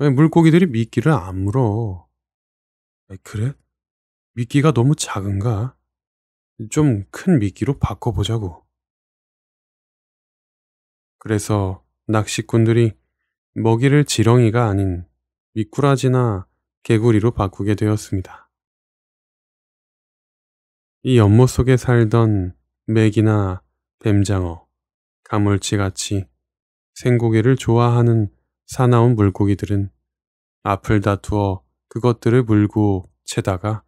아 물고기들이 미끼를 안 물어. 아니, 그래? 미끼가 너무 작은가? 좀 큰 미끼로 바꿔보자고. 그래서 낚시꾼들이 먹이를 지렁이가 아닌 미꾸라지나 개구리로 바꾸게 되었습니다. 이 연못 속에 살던 맥이나 뱀장어, 가물치같이 생고기를 좋아하는 사나운 물고기들은 앞을 다투어 그것들을 물고 채다가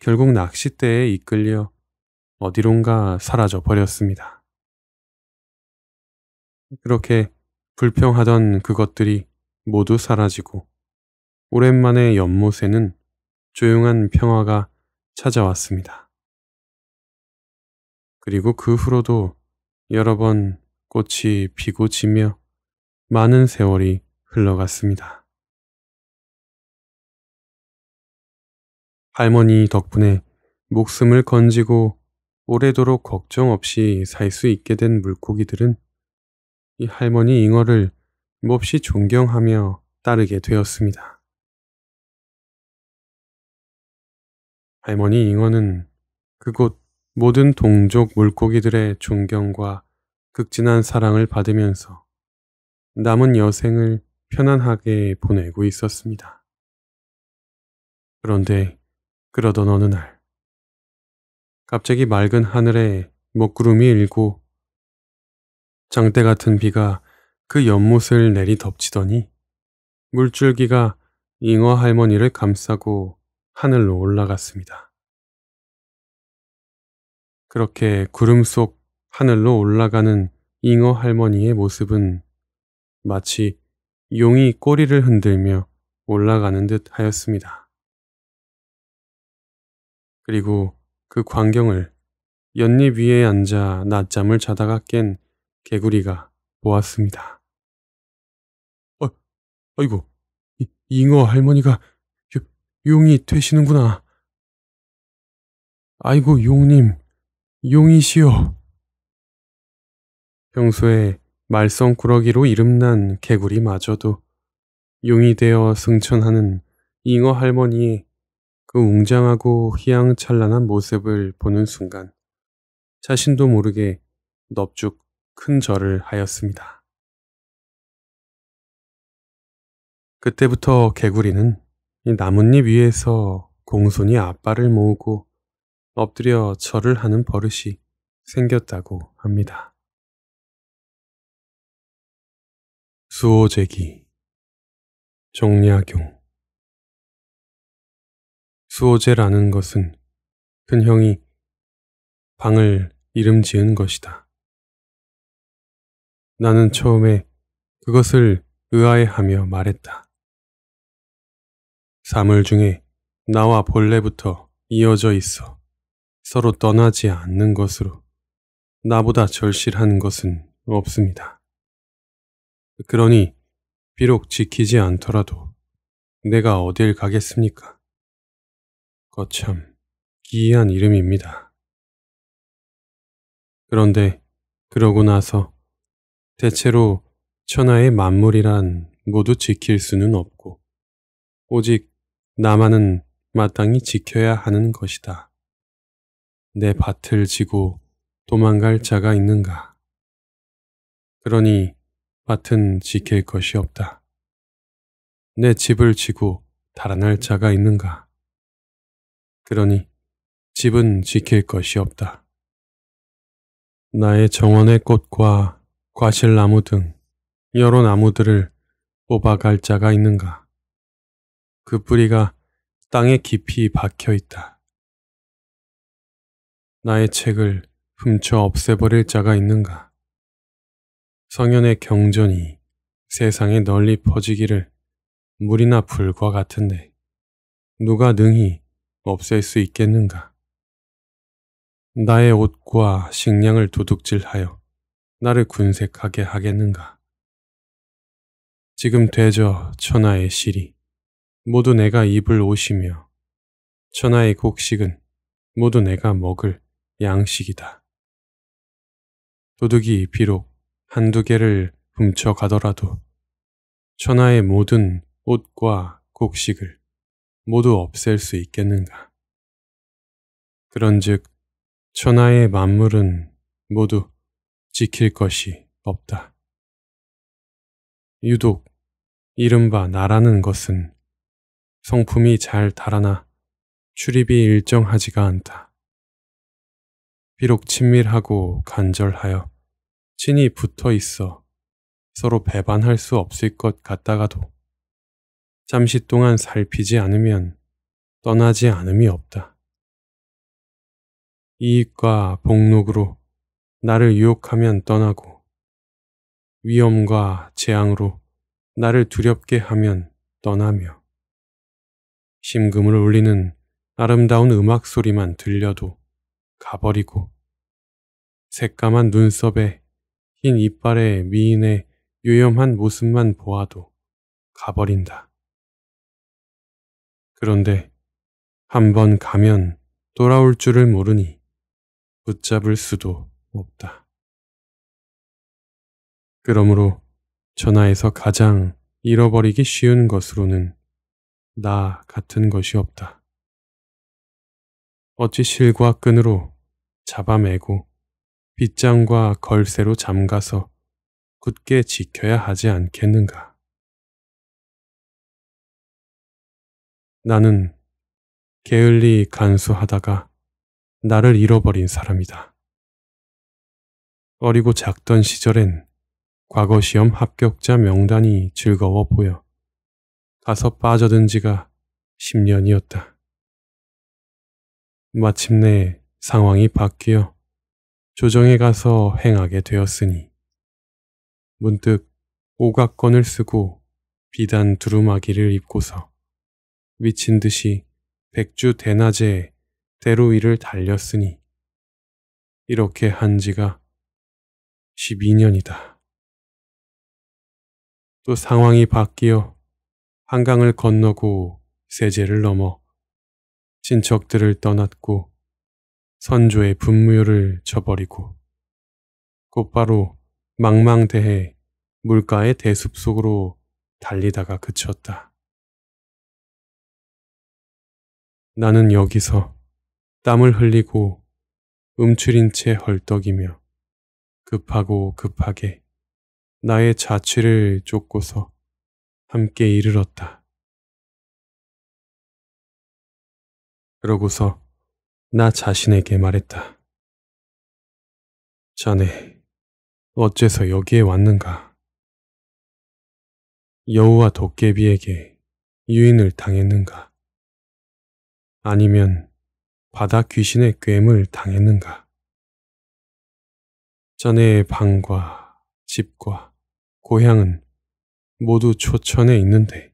결국 낚싯대에 이끌려 어디론가 사라져 버렸습니다. 그렇게 불평하던 그것들이 모두 사라지고 오랜만에 연못에는 조용한 평화가 찾아왔습니다. 그리고 그 후로도 여러 번 꽃이 피고 지며 많은 세월이 흘러갔습니다. 할머니 덕분에 목숨을 건지고 오래도록 걱정 없이 살 수 있게 된 물고기들은 이 할머니 잉어를 몹시 존경하며 따르게 되었습니다. 할머니 잉어는 그곳 모든 동족 물고기들의 존경과 극진한 사랑을 받으면서 남은 여생을 편안하게 보내고 있었습니다. 그런데 그러던 어느 날 갑자기 맑은 하늘에 먹구름이 일고 장대 같은 비가 그 연못을 내리덮치더니 물줄기가 잉어 할머니를 감싸고 하늘로 올라갔습니다. 그렇게 구름 속 하늘로 올라가는 잉어 할머니의 모습은 마치 용이 꼬리를 흔들며 올라가는 듯 하였습니다. 그리고 그 광경을 연잎 위에 앉아 낮잠을 자다가 깬 개구리가 보았습니다. 어, 아, 아이고, 잉어 할머니가 용이 되시는구나. 아이고, 용님, 용이시여. 평소에 말썽꾸러기로 이름난 개구리마저도 용이 되어 승천하는 잉어 할머니의 그 웅장하고 희양찬란한 모습을 보는 순간 자신도 모르게 넙죽 큰 절을 하였습니다. 그때부터 개구리는 이 나뭇잎 위에서 공손히 아빠를 모으고 엎드려 절을 하는 버릇이 생겼다고 합니다. 수호제기 종려경 수호제라는 것은 큰형이 방을 이름 지은 것이다. 나는 처음에 그것을 의아해하며 말했다. 사물 중에 나와 본래부터 이어져 있어 서로 떠나지 않는 것으로 나보다 절실한 것은 없습니다. 그러니 비록 지키지 않더라도 내가 어딜 가겠습니까? 거참 기이한 이름입니다. 그런데 그러고 나서 대체로 천하의 만물이란 모두 지킬 수는 없고 오직 나만은 마땅히 지켜야 하는 것이다. 내 밭을 지고 도망갈 자가 있는가? 그러니 밭은 지킬 것이 없다. 내 집을 지고 달아날 자가 있는가? 그러니 집은 지킬 것이 없다. 나의 정원의 꽃과 과실나무 등 여러 나무들을 뽑아갈 자가 있는가? 그 뿌리가 땅에 깊이 박혀 있다. 나의 책을 훔쳐 없애버릴 자가 있는가? 성현의 경전이 세상에 널리 퍼지기를 물이나 불과 같은데 누가 능히 없앨 수 있겠는가? 나의 옷과 식량을 도둑질하여 나를 군색하게 하겠는가? 지금 되저 천하의 실이 모두 내가 입을 옷이며 천하의 곡식은 모두 내가 먹을 양식이다. 도둑이 비록 한두 개를 훔쳐가더라도 천하의 모든 옷과 곡식을 모두 없앨 수 있겠는가? 그런즉 천하의 만물은 모두 지킬 것이 없다. 유독 이른바 나라는 것은 성품이 잘 달아나 출입이 일정하지가 않다. 비록 친밀하고 간절하여 친히 붙어 있어 서로 배반할 수 없을 것 같다가도 잠시 동안 살피지 않으면 떠나지 않음이 없다. 이익과 복록으로 나를 유혹하면 떠나고 위험과 재앙으로 나를 두렵게 하면 떠나며 심금을 울리는 아름다운 음악 소리만 들려도 가버리고 새까만 눈썹에 흰 이빨에 미인의 유염한 모습만 보아도 가버린다. 그런데 한번 가면 돌아올 줄을 모르니 붙잡을 수도 없다. 그러므로 전하에서 가장 잃어버리기 쉬운 것으로는 나 같은 것이 없다. 어찌 실과 끈으로 잡아매고 빗장과 걸쇠로 잠가서 굳게 지켜야 하지 않겠는가. 나는 게을리 간수하다가 나를 잃어버린 사람이다. 어리고 작던 시절엔 과거 시험 합격자 명단이 즐거워 보여 가서 빠져든 지가 10년이었다. 마침내 상황이 바뀌어 조정에 가서 행하게 되었으니 문득 오각건을 쓰고 비단 두루마기를 입고서 미친 듯이 백주 대낮에 대로 위를 달렸으니 이렇게 한 지가 12년이다. 또 상황이 바뀌어 한강을 건너고 세제를 넘어 친척들을 떠났고 선조의 분묘를 저버리고 곧바로 망망대해 물가의 대숲 속으로 달리다가 그쳤다. 나는 여기서 땀을 흘리고 움츠린 채 헐떡이며 급하고 급하게 나의 자취를 쫓고서 함께 이르렀다. 그러고서 나 자신에게 말했다. 자네, 어째서 여기에 왔는가? 여우와 도깨비에게 유인을 당했는가? 아니면 바다 귀신의 꿰물 당했는가? 자네의 방과 집과 고향은 모두 초천에 있는데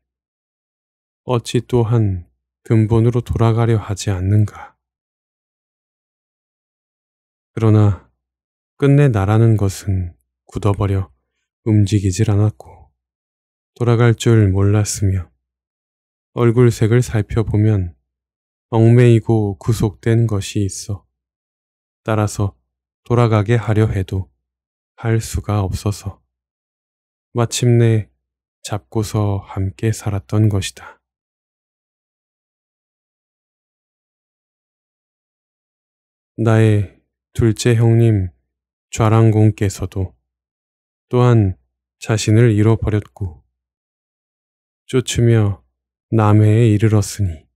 어찌 또한 근본으로 돌아가려 하지 않는가. 그러나 끝내 나라는 것은 굳어버려 움직이질 않았고 돌아갈 줄 몰랐으며 얼굴색을 살펴보면 얽매이고 구속된 것이 있어 따라서 돌아가게 하려 해도 할 수가 없어서 마침내 잡고서 함께 살았던 것이다. 나의 둘째 형님 좌랑공께서도 또한 자신을 잃어버렸고 쫓으며 남해에 이르렀으니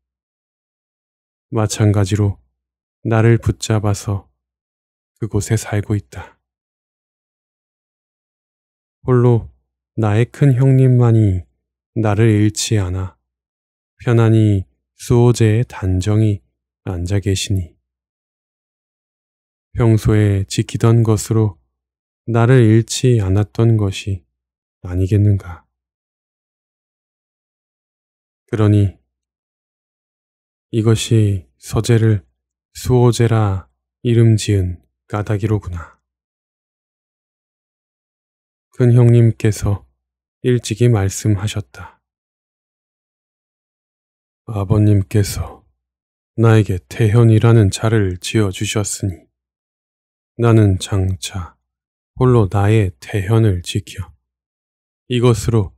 마찬가지로 나를 붙잡아서 그곳에 살고 있다. 홀로 나의 큰 형님만이 나를 잃지 않아 편안히 수호제의 단정히 앉아 계시니 평소에 지키던 것으로 나를 잃지 않았던 것이 아니겠는가. 그러니 이것이 서재를 수호제라 이름 지은 까닭이로구나. 큰 형님께서 일찍이 말씀하셨다. 아버님께서 나에게 태현이라는 자를 지어주셨으니 나는 장차 홀로 나의 태현을 지켜 이것으로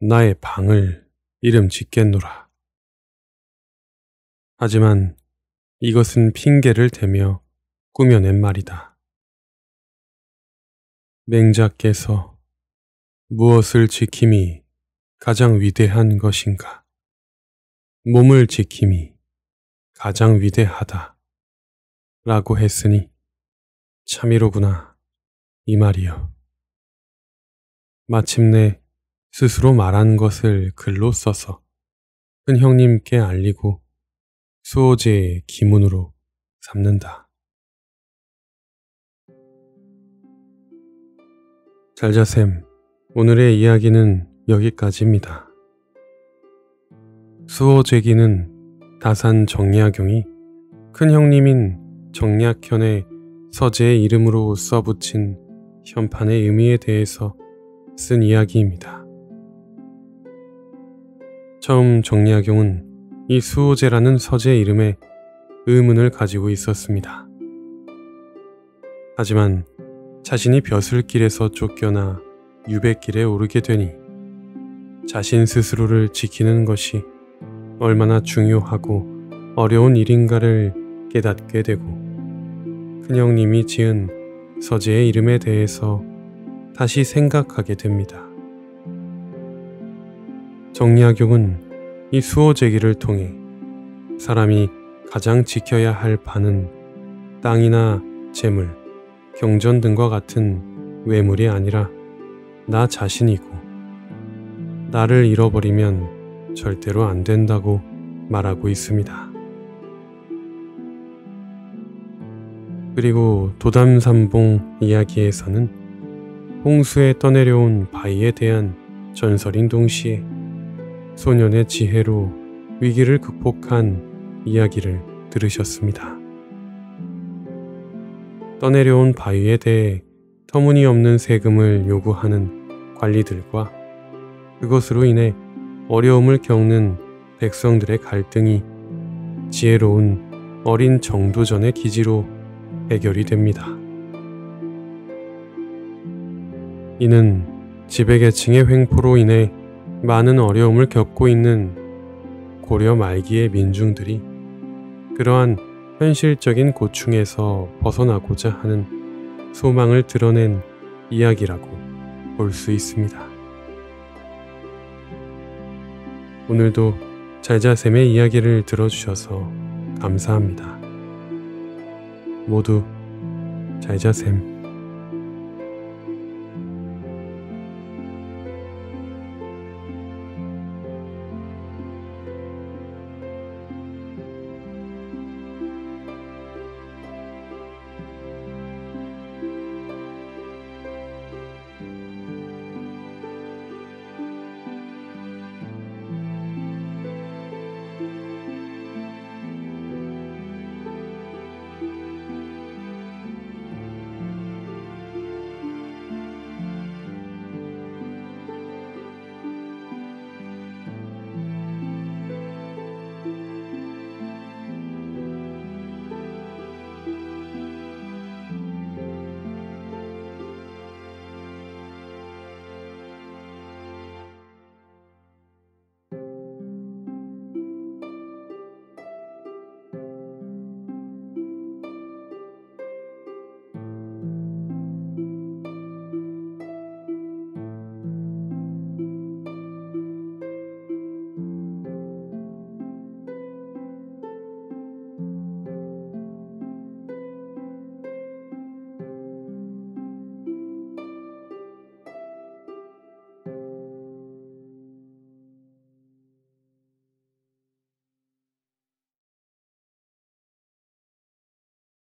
나의 방을 이름 짓겠노라. 하지만 이것은 핑계를 대며 꾸며낸 말이다. 맹자께서 무엇을 지킴이 가장 위대한 것인가? 몸을 지킴이 가장 위대하다. 라고 했으니 참이로구나. 이 말이여. 마침내 스스로 말한 것을 글로 써서 큰 형님께 알리고 수호제의 기문으로 삼는다. 잘자쌤, 오늘의 이야기는 여기까지입니다. 수호제기는 다산 정약용이 큰 형님인 정약현의 서재의 이름으로 써붙인 현판의 의미에 대해서 쓴 이야기입니다. 처음 정약용은 이 수호제라는 서재 이름에 의문을 가지고 있었습니다. 하지만 자신이 벼슬길에서 쫓겨나 유배길에 오르게 되니 자신 스스로를 지키는 것이 얼마나 중요하고 어려운 일인가를 깨닫게 되고 큰형님이 지은 서재의 이름에 대해서 다시 생각하게 됩니다. 정리학용은 이 수호제기를 통해 사람이 가장 지켜야 할 바는 땅이나 재물, 경전 등과 같은 외물이 아니라 나 자신이고 나를 잃어버리면 절대로 안 된다고 말하고 있습니다. 그리고 도담삼봉 이야기에서는 홍수에 떠내려온 바위에 대한 전설인 동시에 소년의 지혜로 위기를 극복한 이야기를 들으셨습니다. 떠내려온 바위에 대해 터무니없는 세금을 요구하는 관리들과 그것으로 인해 어려움을 겪는 백성들의 갈등이 지혜로운 어린 정도전의 기지로 해결이 됩니다. 이는 지배계층의 횡포로 인해 많은 어려움을 겪고 있는 고려 말기의 민중들이 그러한 현실적인 고충에서 벗어나고자 하는 소망을 드러낸 이야기라고 볼 수 있습니다. 오늘도 잘자쌤의 이야기를 들어주셔서 감사합니다. 모두 잘자쌤.